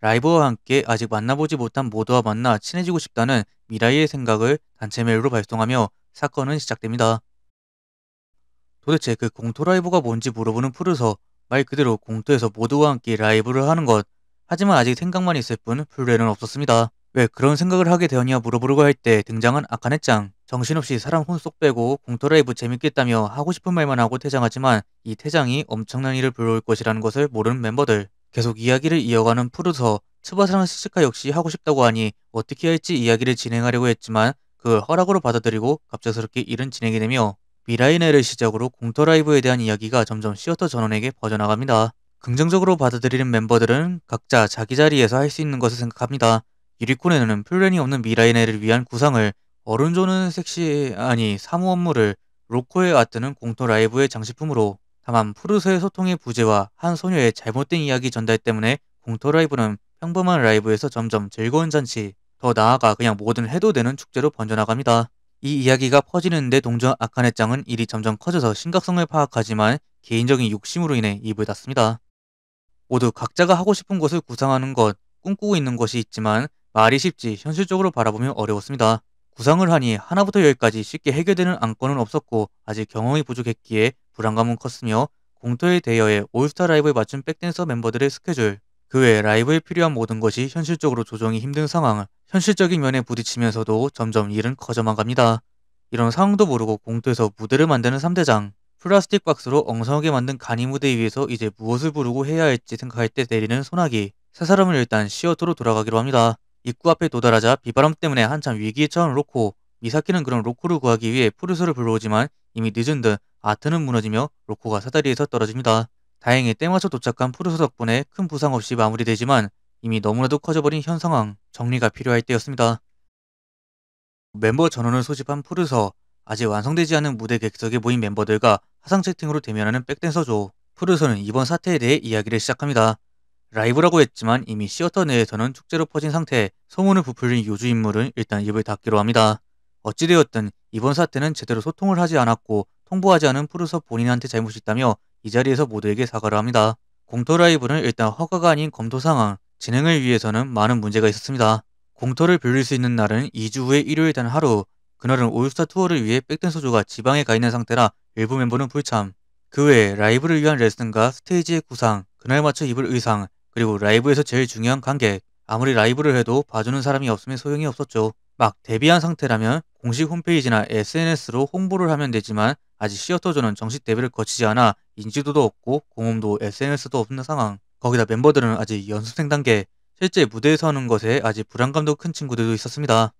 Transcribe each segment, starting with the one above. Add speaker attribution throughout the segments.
Speaker 1: 라이브와 함께 아직 만나보지 못한 모두와 만나 친해지고 싶다는 미라이의 생각을 단체 메일로 발송하며 사건은 시작됩니다. 도대체 그 공토 라이브가 뭔지 물어보는 푸르서 말 그대로 공토에서 모두와 함께 라이브를 하는 것. 하지만 아직 생각만 있을 뿐플레는 없었습니다. 왜 그런 생각을 하게 되었냐 물어보려고 할 때 등장한 아카네짱. 정신없이 사람 혼쏙 빼고 공토 라이브 재밌겠다며 하고 싶은 말만 하고 퇴장하지만 이 퇴장이 엄청난 일을 불러올 것이라는 것을 모르는 멤버들. 계속 이야기를 이어가는 푸르서 츠바사랑 스즈카 역시 하고 싶다고 하니 어떻게 할지 이야기를 진행하려고 했지만 그 허락으로 받아들이고 갑작스럽게 일은 진행이 되며 미라이네를 시작으로 공터 라이브에 대한 이야기가 점점 시어터 전원에게 퍼져나갑니다. 긍정적으로 받아들이는 멤버들은 각자 자기 자리에서 할 수 있는 것을 생각합니다. 유리코네는 플랜이 없는 미라이네를 위한 구상을 어른조는 섹시 아니 사무 업무를 로코의 아트는 공터 라이브의 장식품으로 다만 푸르스의 소통의 부재와 한 소녀의 잘못된 이야기 전달 때문에 공터 라이브는 평범한 라이브에서 점점 즐거운 잔치, 더 나아가 그냥 뭐든 해도 되는 축제로 번져나갑니다. 이 이야기가 퍼지는데 동전 아카네 짱은 일이 점점 커져서 심각성을 파악하지만 개인적인 욕심으로 인해 입을 닫습니다. 모두 각자가 하고 싶은 것을 구상하는 것, 꿈꾸고 있는 것이 있지만 말이 쉽지 현실적으로 바라보면 어려웠습니다. 구상을 하니 하나부터 열까지 쉽게 해결되는 안건은 없었고 아직 경험이 부족했기에 불안감은 컸으며 공터의 대여에 올스타 라이브에 맞춘 백댄서 멤버들의 스케줄, 그 외 라이브에 필요한 모든 것이 현실적으로 조정이 힘든 상황을 현실적인 면에 부딪히면서도 점점 일은 커져만 갑니다. 이런 상황도 모르고 공터에서 무대를 만드는 3대장, 플라스틱 박스로 엉성하게 만든 간이 무대 위에서 이제 무엇을 부르고 해야 할지 생각할 때 내리는 소나기, 세 사람을 일단 시어터로 돌아가기로 합니다. 입구 앞에 도달하자 비바람 때문에 한참 위기에 처한 로코, 미사키는 그런 로코를 구하기 위해 푸르소를 불러오지만 이미 늦은 듯 아트는 무너지며 로코가 사다리에서 떨어집니다. 다행히 때 맞춰 도착한 푸르소 덕분에 큰 부상 없이 마무리되지만 이미 너무나도 커져버린 현 상황 정리가 필요할 때였습니다. 멤버 전원을 소집한 푸르소 아직 완성되지 않은 무대 객석에 모인 멤버들과 화상 채팅으로 대면하는 백댄서조 푸르소는 이번 사태에 대해 이야기를 시작합니다. 라이브라고 했지만 이미 시어터 내에서는 축제로 퍼진 상태 소문을 부풀린 요주 인물은 일단 입을 닫기로 합니다. 어찌되었든 이번 사태는 제대로 소통을 하지 않았고 통보하지 않은 프루서 본인한테 잘못이 있다며 이 자리에서 모두에게 사과를 합니다. 공터 라이브는 일단 허가가 아닌 검토 상황, 진행을 위해서는 많은 문제가 있었습니다. 공터를 빌릴 수 있는 날은 2주 후에 일요일 단 하루, 그날은 올스타 투어를 위해 백댄서 조가 지방에 가 있는 상태라 일부 멤버는 불참, 그 외에 라이브를 위한 레슨과 스테이지의 구상, 그날 맞춰 입을 의상, 그리고 라이브에서 제일 중요한 관객, 아무리 라이브를 해도 봐주는 사람이 없으면 소용이 없었죠. 막 데뷔한 상태라면 공식 홈페이지나 SNS로 홍보를 하면 되지만 아직 시어터존은 정식 데뷔를 거치지 않아 인지도도 없고 공홈도 SNS도 없는 상황. 거기다 멤버들은 아직 연습생 단계, 실제 무대에서 하는 것에 아직 불안감도 큰 친구들도 있었습니다.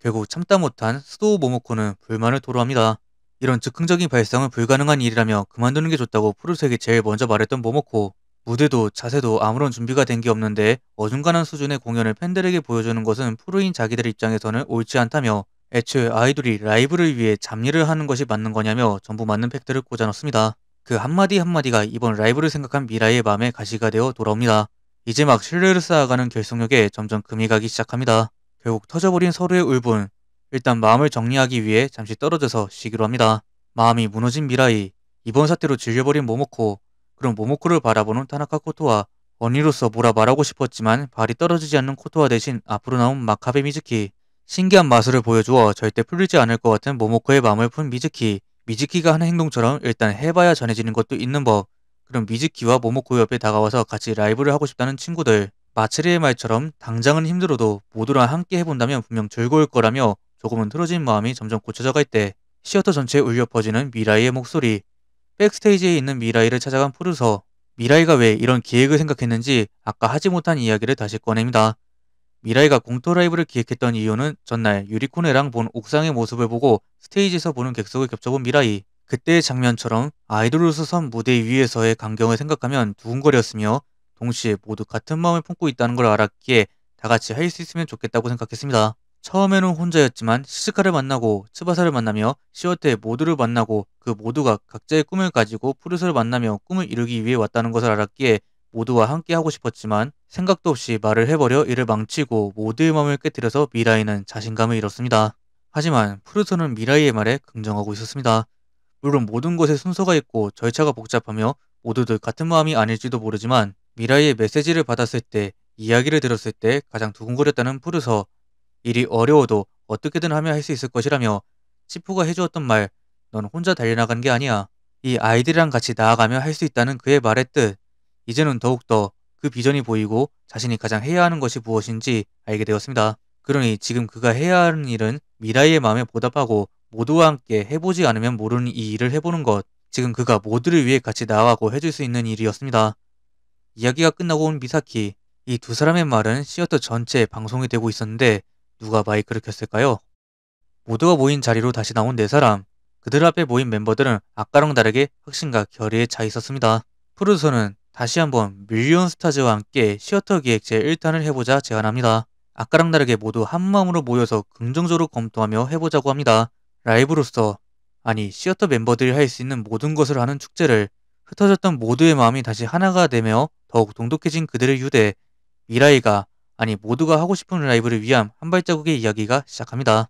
Speaker 1: 결국 참다 못한 스도우 모모코는 불만을 토로합니다. 이런 즉흥적인 발상은 불가능한 일이라며 그만두는 게 좋다고 프로세에 제일 먼저 말했던 모모코. 무대도 자세도 아무런 준비가 된 게 없는데 어중간한 수준의 공연을 팬들에게 보여주는 것은 프로인 자기들 입장에서는 옳지 않다며 애초에 아이돌이 라이브를 위해 잡일을 하는 것이 맞는 거냐며 전부 맞는 팩트를 꽂아놓습니다그 한마디 한마디가 이번 라이브를 생각한 미라의 마음에 가시가 되어 돌아옵니다. 이제 막 신뢰를 쌓아가는 결속력에 점점 금이 가기 시작합니다. 결국 터져버린 서로의 울분. 일단 마음을 정리하기 위해 잠시 떨어져서 쉬기로 합니다. 마음이 무너진 미라이, 이번 사태로 질려버린 모모코, 그럼 모모코를 바라보는 타나카 코토와 언니로서 뭐라 말하고 싶었지만 발이 떨어지지 않는 코토와 대신 앞으로 나온 마카베 미즈키, 신기한 마술을 보여주어 절대 풀리지 않을 것 같은 모모코의 마음을 푼 미즈키. 미즈키가 하는 행동처럼 일단 해봐야 전해지는 것도 있는 법. 그럼 미즈키와 모모코 옆에 다가와서 같이 라이브를 하고 싶다는 친구들. 마츠리의 말처럼 당장은 힘들어도 모두랑 함께 해본다면 분명 즐거울 거라며 조금은 틀어진 마음이 점점 고쳐져 갈때 시어터 전체에 울려 퍼지는 미라이의 목소리. 백스테이지에 있는 미라이를 찾아간 푸르서. 미라이가 왜 이런 기획을 생각했는지 아까 하지 못한 이야기를 다시 꺼냅니다. 미라이가 공토 라이브를 기획했던 이유는 전날 유리코네랑 본 옥상의 모습을 보고 스테이지에서 보는 객석을 겹쳐본 미라이. 그때의 장면처럼 아이돌로서 선 무대 위에서의 광경을 생각하면 두근거렸으며 동시에 모두 같은 마음을 품고 있다는 걸 알았기에 다 같이 할 수 있으면 좋겠다고 생각했습니다. 처음에는 혼자였지만 시즈카를 만나고 츠바사를 만나며 시어트의 모두를 만나고 그 모두가 각자의 꿈을 가지고 푸르스를 만나며 꿈을 이루기 위해 왔다는 것을 알았기에 모두와 함께 하고 싶었지만 생각도 없이 말을 해버려 이를 망치고 모두의 마음을 깨뜨려서 미라이는 자신감을 잃었습니다. 하지만 푸르토는 미라이의 말에 긍정하고 있었습니다. 물론 모든 것에 순서가 있고 절차가 복잡하며 모두들 같은 마음이 아닐지도 모르지만 미라이의 메시지를 받았을 때 이야기를 들었을 때 가장 두근거렸다는 푸르서 일이 어려워도 어떻게든 하며 할 수 있을 것이라며 치프가 해주었던 말넌 혼자 달려나간 게 아니야 이 아이들이랑 같이 나아가며 할 수 있다는 그의 말의 뜻 이제는 더욱더 그 비전이 보이고 자신이 가장 해야 하는 것이 무엇인지 알게 되었습니다. 그러니 지금 그가 해야 하는 일은 미라의 마음에 보답하고 모두와 함께 해보지 않으면 모르는 이 일을 해보는 것. 지금 그가 모두를 위해 같이 나아가고 해줄 수 있는 일이었습니다. 이야기가 끝나고 온 미사키. 이 두 사람의 말은 시어터 전체에 방송이 되고 있었는데 누가 마이크를 켰을까요? 모두가 모인 자리로 다시 나온 네 사람. 그들 앞에 모인 멤버들은 아까랑 다르게 확신과 결의에 차 있었습니다. 프로소는 다시 한번 밀리언 스타즈와 함께 시어터 기획 제1탄을 해보자 제안합니다. 아까랑 다르게 모두 한마음으로 모여서 긍정적으로 검토하며 해보자고 합니다. 라이브로서 아니 시어터 멤버들이 할 수 있는 모든 것을 하는 축제를 흩어졌던 모두의 마음이 다시 하나가 되며 더욱 동독해진 그들을 유대 미라이가 아니 모두가 하고 싶은 라이브를 위한한 발자국의 이야기가 시작합니다.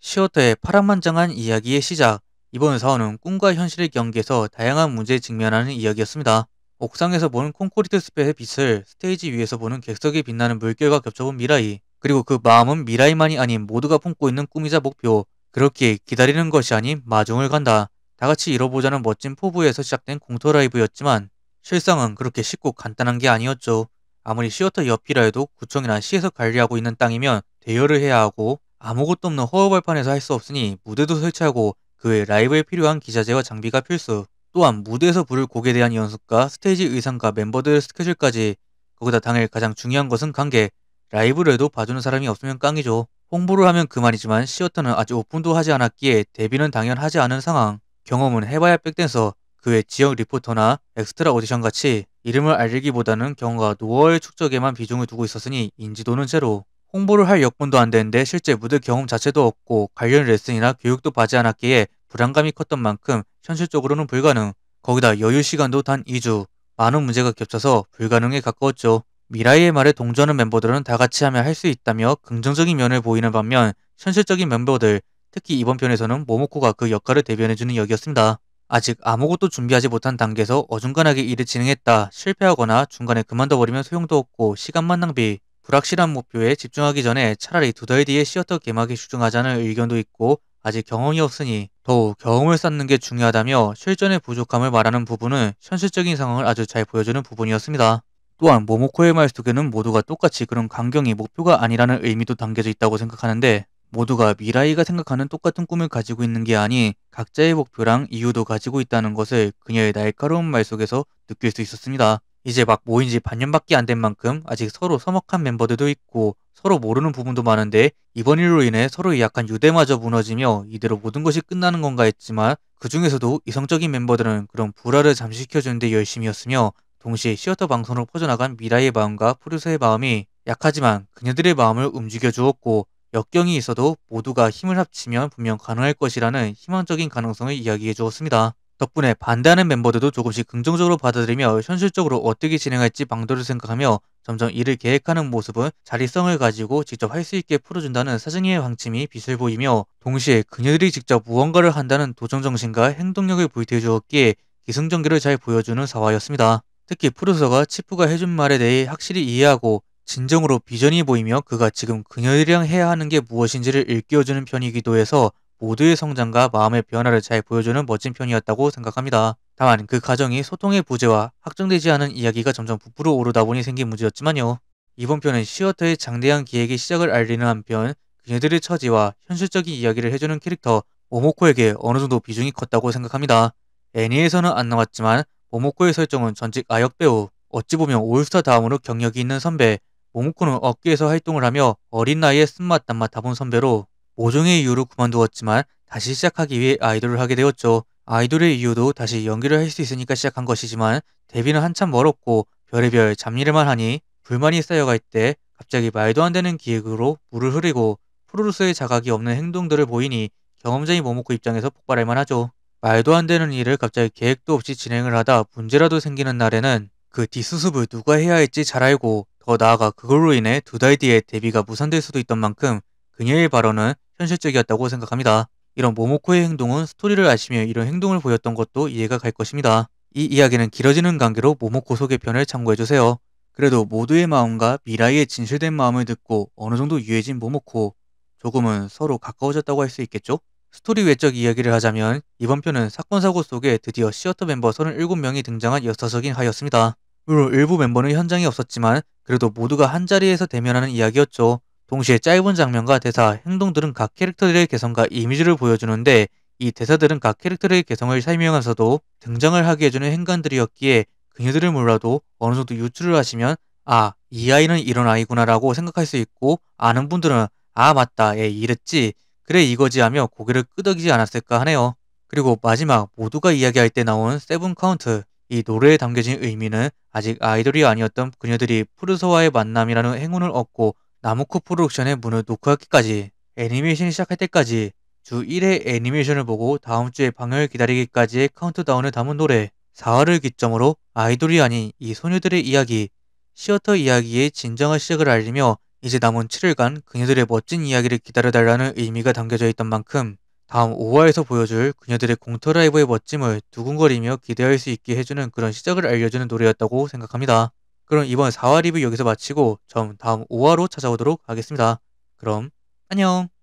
Speaker 1: 시어터의 파란만장한 이야기의 시작 이번 사원은 꿈과 현실의 경계에서 다양한 문제에 직면하는 이야기였습니다. 옥상에서 보는 콘크리트 스페의 빛을 스테이지 위에서 보는 객석이 빛나는 물결과 겹쳐본 미라이 그리고 그 마음은 미라이만이 아닌 모두가 품고 있는 꿈이자 목표 그렇게 기다리는 것이 아닌 마중을 간다. 다같이 잃어보자는 멋진 포부에서 시작된 공터 라이브였지만 실상은 그렇게 쉽고 간단한 게 아니었죠. 아무리 시어터 옆이라 해도 구청이나 시에서 관리하고 있는 땅이면 대여를 해야 하고 아무것도 없는 허허벌판에서 할 수 없으니 무대도 설치하고 그 외 라이브에 필요한 기자재와 장비가 필수. 또한 무대에서 부를 곡에 대한 연습과 스테이지 의상과 멤버들 의 스케줄까지 거기다 당일 가장 중요한 것은 관계 라이브를 해도 봐주는 사람이 없으면 깡이죠. 홍보를 하면 그만이지만 시어터는 아직 오픈도 하지 않았기에 데뷔는 당연하지 않은 상황 경험은 해봐야 백댄서 그 외 지역 리포터나 엑스트라 오디션 같이 이름을 알리기보다는 경과 노화의 축적에만 비중을 두고 있었으니 인지도는 제로 홍보를 할 여건도 안 되는데 실제 무대 경험 자체도 없고 관련 레슨이나 교육도 받지 않았기에 불안감이 컸던 만큼 현실적으로는 불가능. 거기다 여유 시간도 단 2주. 많은 문제가 겹쳐서 불가능에 가까웠죠. 미라이의 말에 동조하는 멤버들은 다 같이 하면 할 수 있다며 긍정적인 면을 보이는 반면 현실적인 멤버들, 특히 이번 편에서는 모모코가 그 역할을 대변해주는 역이었습니다. 아직 아무것도 준비하지 못한 단계에서 어중간하게 일을 진행했다, 실패하거나 중간에 그만둬버리면 소용도 없고 시간만 낭비, 불확실한 목표에 집중하기 전에 차라리 두 달 뒤에 시어터 개막에 집중하자는 의견도 있고 아직 경험이 없으니 더욱 경험을 쌓는 게 중요하다며 실전의 부족함을 말하는 부분은 현실적인 상황을 아주 잘 보여주는 부분이었습니다. 또한 모모코의 말 속에는 모두가 똑같이 그런 강경이 목표가 아니라는 의미도 담겨져 있다고 생각하는데 모두가 미라이가 생각하는 똑같은 꿈을 가지고 있는 게 아닌 각자의 목표랑 이유도 가지고 있다는 것을 그녀의 날카로운 말 속에서 느낄 수 있었습니다. 이제 막 모인 지 반년밖에 안 된 만큼 아직 서로 서먹한 멤버들도 있고 서로 모르는 부분도 많은데 이번 일로 인해 서로의 약한 유대마저 무너지며 이대로 모든 것이 끝나는 건가 했지만 그 중에서도 이성적인 멤버들은 그런 불화를 잠식시켜주는데 열심이었으며 동시에 시어터 방송으로 퍼져나간 미라의 마음과 프루스의 마음이 약하지만 그녀들의 마음을 움직여 주었고 역경이 있어도 모두가 힘을 합치면 분명 가능할 것이라는 희망적인 가능성을 이야기해 주었습니다. 덕분에 반대하는 멤버들도 조금씩 긍정적으로 받아들이며 현실적으로 어떻게 진행할지 방도를 생각하며 점점 이를 계획하는 모습은 자리성을 가지고 직접 할 수 있게 풀어준다는 사장의 방침이 빛을 보이며 동시에 그녀들이 직접 무언가를 한다는 도전정신과 행동력을 보이해 주었기에 기승전결을 잘 보여주는 사화였습니다. 특히 프로서가 치프가 해준 말에 대해 확실히 이해하고 진정으로 비전이 보이며 그가 지금 그녀들이랑 해야 하는 게 무엇인지를 일깨워주는 편이기도 해서 모두의 성장과 마음의 변화를 잘 보여주는 멋진 편이었다고 생각합니다. 다만 그 과정이 소통의 부재와 확정되지 않은 이야기가 점점 부풀어 오르다 보니 생긴 문제였지만요. 이번 편은 시어터의 장대한 기획의 시작을 알리는 한편 그녀들의 처지와 현실적인 이야기를 해주는 캐릭터 모모코에게 어느 정도 비중이 컸다고 생각합니다. 애니에서는 안 나왔지만 모모코의 설정은 전직 아역 배우, 어찌 보면 올스타 다음으로 경력이 있는 선배, 모모코는 업계에서 활동을 하며 어린 나이에 쓴맛 단맛 다 본 선배로 모종의 이유로 그만두었지만 다시 시작하기 위해 아이돌을 하게 되었죠. 아이돌의 이유도 다시 연기를 할 수 있으니까 시작한 것이지만 데뷔는 한참 멀었고 별의별 잡일만 하니 불만이 쌓여갈 때 갑자기 말도 안 되는 기획으로 물을 흐리고 프로로서의 자각이 없는 행동들을 보이니 경험쟁이 모모코 입장에서 폭발할 만하죠. 말도 안 되는 일을 갑자기 계획도 없이 진행을 하다 문제라도 생기는 날에는 그 뒷수습을 누가 해야 할지 잘 알고 더 나아가 그걸로 인해 두 달 뒤에 데뷔가 무산될 수도 있던 만큼 그녀의 발언은 현실적이었다고 생각합니다. 이런 모모코의 행동은 스토리를 아시며 이런 행동을 보였던 것도 이해가 갈 것입니다. 이 이야기는 길어지는 관계로 모모코 소개편을 참고해주세요. 그래도 모두의 마음과 미라이의 진실된 마음을 듣고 어느 정도 유해진 모모코, 조금은 서로 가까워졌다고 할 수 있겠죠? 스토리 외적 이야기를 하자면 이번 편은 사건 사고 속에 드디어 시어터 멤버 37명이 등장한 역사적인 하였습니다. 물론 일부 멤버는 현장에 없었지만 그래도 모두가 한자리에서 대면하는 이야기였죠. 동시에 짧은 장면과 대사, 행동들은 각 캐릭터들의 개성과 이미지를 보여주는데 이 대사들은 각 캐릭터의 개성을 설명하면서도 등장을 하게 해주는 행간들이었기에 그녀들을 몰라도 어느 정도 유출을 하시면 아, 이 아이는 이런 아이구나 라고 생각할 수 있고 아는 분들은 아, 맞다, 예, 이랬지. 그래, 이거지 하며 고개를 끄덕이지 않았을까 하네요. 그리고 마지막 모두가 이야기할 때 나온 세븐 카운트. 이 노래에 담겨진 의미는 아직 아이돌이 아니었던 그녀들이 푸르소와의 만남이라는 행운을 얻고 나무코 프로덕션의 문을 노크하기까지 애니메이션이 시작할 때까지 주 1회 애니메이션을 보고 다음 주에 방영을 기다리기까지의 카운트다운을 담은 노래 4화를 기점으로 아이돌이 아닌 이 소녀들의 이야기 시어터 이야기의 진정한 시작을 알리며 이제 남은 7일간 그녀들의 멋진 이야기를 기다려달라는 의미가 담겨져 있던 만큼 다음 5화에서 보여줄 그녀들의 공터 라이브의 멋짐을 두근거리며 기대할 수 있게 해주는 그런 시작을 알려주는 노래였다고 생각합니다. 그럼 이번 4화 리뷰 여기서 마치고 전 다음 5화로 찾아오도록 하겠습니다. 그럼 안녕!